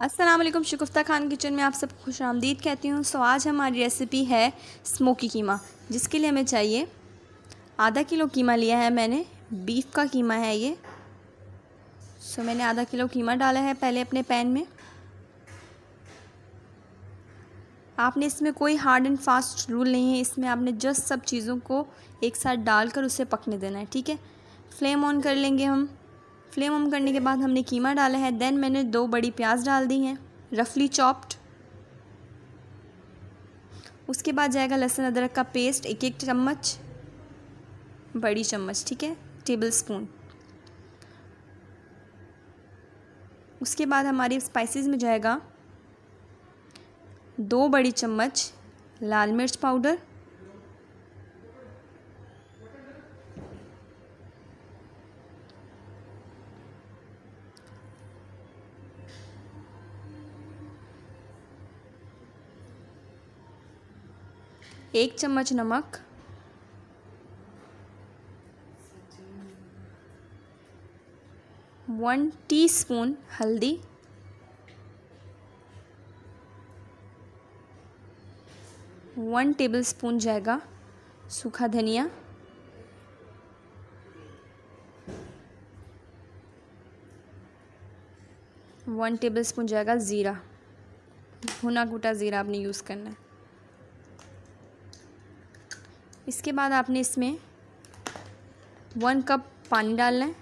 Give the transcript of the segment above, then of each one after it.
असलम शगुफ्ता Khan kitchen में आप सब खुश आमदीद कहती हूँ सो आज हमारी रेसिपी है स्मोकी कीमा जिसके लिए हमें चाहिए आधा किलो कीमा लिया है मैंने बीफ का कीमा है ये सो मैंने आधा किलो कीमा डाला है पहले अपने पैन में आपने इसमें कोई हार्ड एंड फास्ट रूल नहीं है इसमें आपने जस्ट सब चीज़ों को एक साथ डालकर उसे पकने देना है ठीक है फ्लेम ऑन कर लेंगे हम फ्लेम ऑन करने के बाद हमने कीमा डाला है देन मैंने दो बड़ी प्याज डाल दी हैं रफली चॉप्ड उसके बाद जाएगा लहसुन अदरक का पेस्ट एक एक चम्मच बड़ी चम्मच ठीक है टेबल स्पून उसके बाद हमारी स्पाइसेस में जाएगा दो बड़ी चम्मच लाल मिर्च पाउडर एक चम्मच नमक वन टीस्पून हल्दी वन टेबलस्पून जाएगा सूखा धनिया वन टेबलस्पून जाएगा ज़ीरा भुना कूटा ज़ीरा आपने यूज़ करना है इसके बाद आपने इसमें वन कप पानी डालना है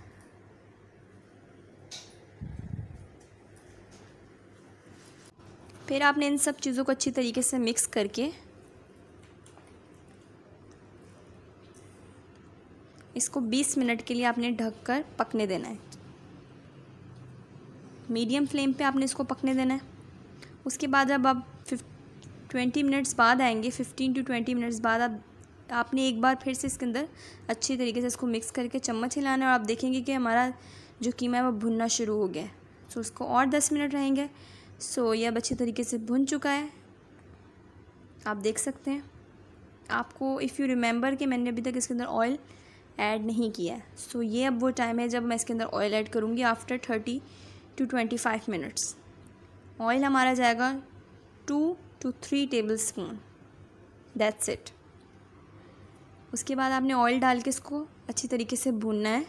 फिर आपने इन सब चीज़ों को अच्छी तरीके से मिक्स करके इसको 20 मिनट के लिए आपने ढककर पकने देना है मीडियम फ्लेम पे आपने इसको पकने देना है उसके बाद अब आप फिफ ट्वेंटी मिनट्स बाद आएंगे फिफ्टीन टू ट्वेंटी मिनट्स बाद आप तो आपने एक बार फिर से इसके अंदर अच्छी तरीके से इसको मिक्स करके चम्मच हिलाना और आप देखेंगे कि हमारा जो कीमा है वो भुनना शुरू हो गया है सो उसको और दस मिनट रहेंगे सो ये अब अच्छे तरीके से भुन चुका है आप देख सकते हैं आपको इफ़ यू रिमेंबर कि मैंने अभी तक इसके अंदर ऑयल ऐड नहीं किया है सो ये अब वो टाइम है जब मैं इसके अंदर ऑयल ऐड करूँगी after thirty two twenty five minutes oil हमारा जाएगा two two three table spoon that's it उसके बाद आपने ऑयल डाल के इसको अच्छी तरीके से भूनना है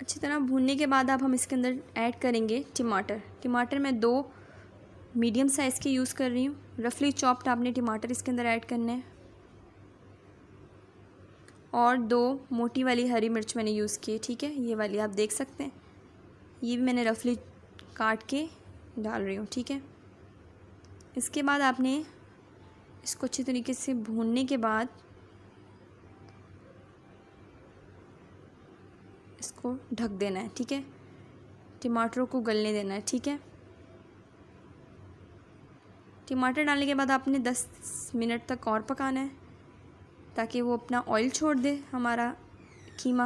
अच्छी तरह भूनने के बाद आप हम इसके अंदर ऐड करेंगे टमाटर टमाटर मैं दो मीडियम साइज़ के यूज़ कर रही हूँ रफली चॉप्ड आपने टमाटर इसके अंदर ऐड करने हैं और दो मोटी वाली हरी मिर्च मैंने यूज़ की ठीक है ये वाली आप देख सकते हैं ये भी मैंने रफली काट के डाल रही हूँ ठीक है इसके बाद आपने इसको अच्छी तरीके से भूनने के बाद इसको ढक देना है ठीक है टमाटरों को गलने देना है ठीक है टमाटर डालने के बाद आपने दस मिनट तक और पकाना है ताकि वो अपना ऑयल छोड़ दे हमारा कीमा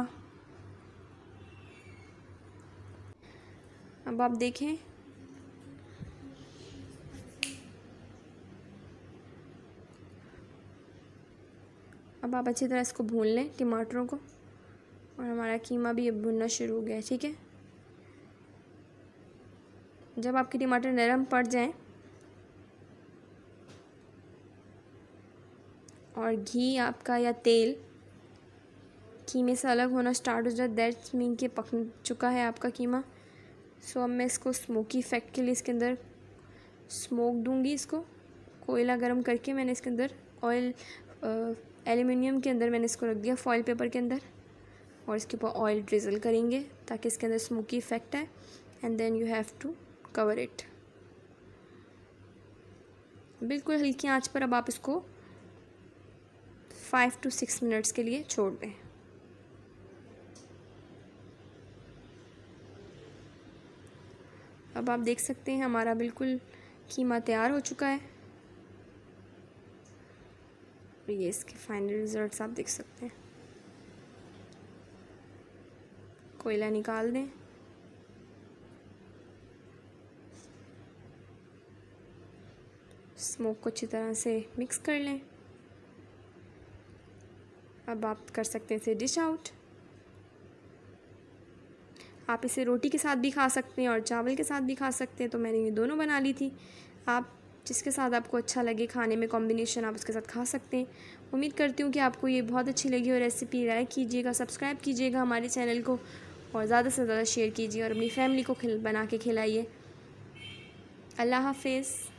अब आप देखें अब आप अच्छी तरह इसको भून लें टमाटरों को और हमारा कीमा भी अब भुनना शुरू हो गया ठीक है जब आपके टमाटर नरम पड़ जाएं और घी आपका या तेल कीमे से अलग होना स्टार्ट हो जाए दैट्स मीन के पक चुका है आपका कीमा सो अब मैं इसको स्मोकी इफेक्ट के लिए इसके अंदर स्मोक दूंगी इसको कोयला गर्म करके मैंने इसके अंदर ऑयल एल्यूमिनियम के अंदर मैंने इसको रख दिया फॉयल पेपर के अंदर और इसके ऊपर ऑयल ड्रिजल करेंगे ताकि इसके अंदर स्मोकी इफेक्ट है and then you have to cover it बिल्कुल हल्की आँच पर अब आप इसको फाइव टू सिक्स मिनट्स के लिए छोड़ दें अब आप देख सकते हैं हमारा बिल्कुल कीमा तैयार हो चुका है और ये इसके फाइनल रिज़ल्ट्स आप देख सकते हैं कोयला निकाल दें स्मोक को अच्छी तरह से मिक्स कर लें अब आप कर सकते हैं इसे डिश आउट आप इसे रोटी के साथ भी खा सकते हैं और चावल के साथ भी खा सकते हैं तो मैंने ये दोनों बना ली थी आप जिसके साथ आपको अच्छा लगे खाने में कॉम्बिनेशन आप उसके साथ खा सकते हैं उम्मीद करती हूँ कि आपको ये बहुत अच्छी लगी और रेसिपी लाइक कीजिएगा सब्सक्राइब कीजिएगा हमारे चैनल को और ज़्यादा से ज़्यादा शेयर कीजिए और अपनी फैमिली को खिल बना के खिलाइए अल्लाह हाफिज़